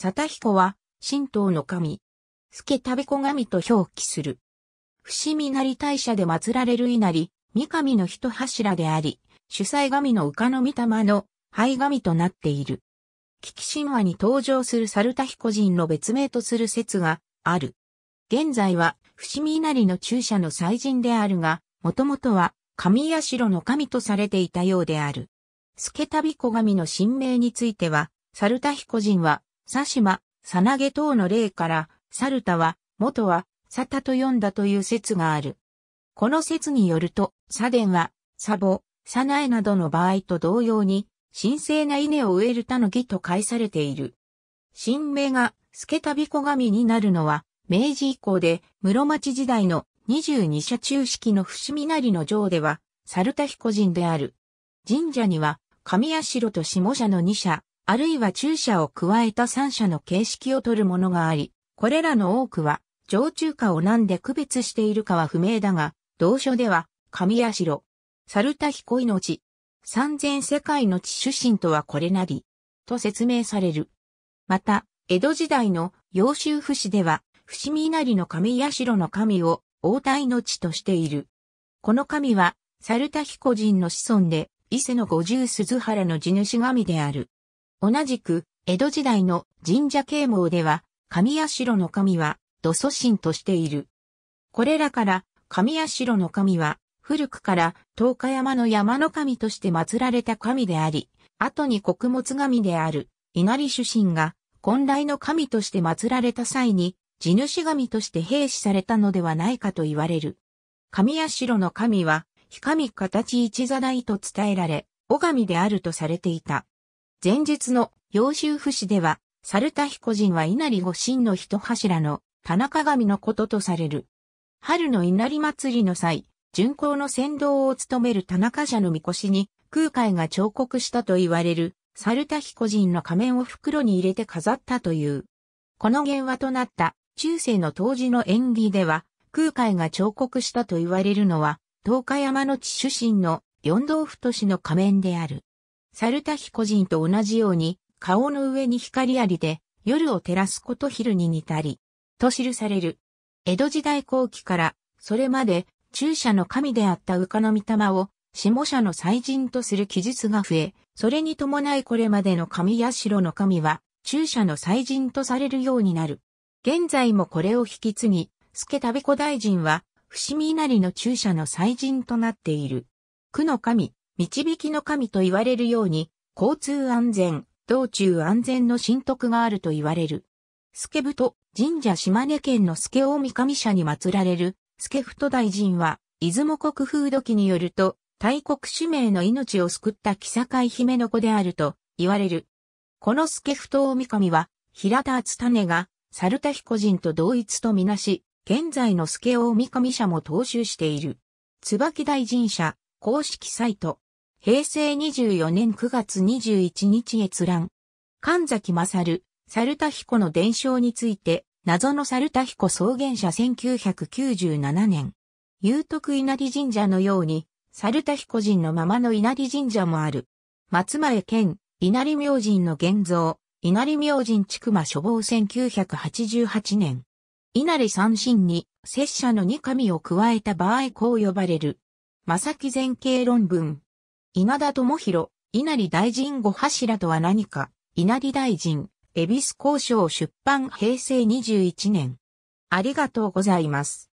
サタヒコは、神道の神。スケタビコ神と表記する。伏見荷大社で祀られる稲荷、三神の一柱であり、主催神の丘の御霊の灰神となっている。危機神話に登場する猿田彦人の別名とする説がある。現在は伏見稲荷の中社の祭神であるが、もともとは神社の神とされていたようである。スケタビコ神の神明については、猿田彦人は佐島、佐なげ等の例から、サルタは、元は、サタと呼んだという説がある。この説によると、サデンは、サボ、サナエなどの場合と同様に、神聖な稲を植える他の儀と解されている。神明が、スケタビコ神になるのは、明治以降で、室町時代の22社中式の伏見なりの城では、サルタ彦神である。神社には、神社と下社の2社、あるいは中社を加えた三者の形式を取るものがあり、これらの多くは、上中華を何で区別しているかは不明だが、同書では、神社、猿田彦命、三千世界の地出身とはこれなり、と説明される。また、江戸時代の洋州府市では、伏見稲荷の神社の神を王体の地としている。この神は、猿田彦人の子孫で、伊勢の五十鈴原の地主神である。同じく、江戸時代の神社啓蒙では、神社の神は、土祖神としている。これらから、神社の神は、古くから東日山の山の神として祀られた神であり、後に穀物神である稲荷主神が本来の神として祀られた際に、地主神として兵士されたのではないかと言われる。神社の神は、非神形一座大と伝えられ、お神であるとされていた。前述の揚州府市では、猿田彦人は稲荷御神の一柱の田中神のこととされる。春の稲荷祭りの際、巡行の先導を務める田中社の神輿に空海が彫刻したと言われる猿田彦人の仮面を袋に入れて飾ったという。この原話となった中世の当時の演技では空海が彫刻したと言われるのは東海山の地主神の四道太市の仮面である。サルタヒ個人と同じように、顔の上に光ありで、夜を照らすこと昼に似たり、と記される。江戸時代後期から、それまで、中社の神であった羽化の御霊を、下社の祭神とする記述が増え、それに伴いこれまでの神や城の神は、中社の祭神とされるようになる。現在もこれを引き継ぎ、助田べ子大臣は、伏見稲荷の中社の祭神となっている。区の神、導きの神と言われるように、交通安全、道中安全の神徳があると言われる。助太神社島根県の助大神社に祀られる、助太大臣は、出雲国風土記によると、大国使命の命を救った木坂姫の子であると言われる。この助太大神は、平田厚種が、猿田彦人と同一とみなし、現在の助大神社も踏襲している。椿大臣社、公式サイト。平成24年9月21日閲覧。神崎勝、猿田彦の伝承について、謎の猿田彦草原者1997年。有徳稲荷神社のように、猿田彦人のままの稲荷神社もある。松前県、稲荷明神の現像、稲荷明神筑馬処方1988年。稲荷三神に、拙者の二神を加えた場合こう呼ばれる。正木前景論文。稲田智博、稲荷大臣五柱とは何か、稲荷大臣、恵比寿交渉出版平成21年。ありがとうございます。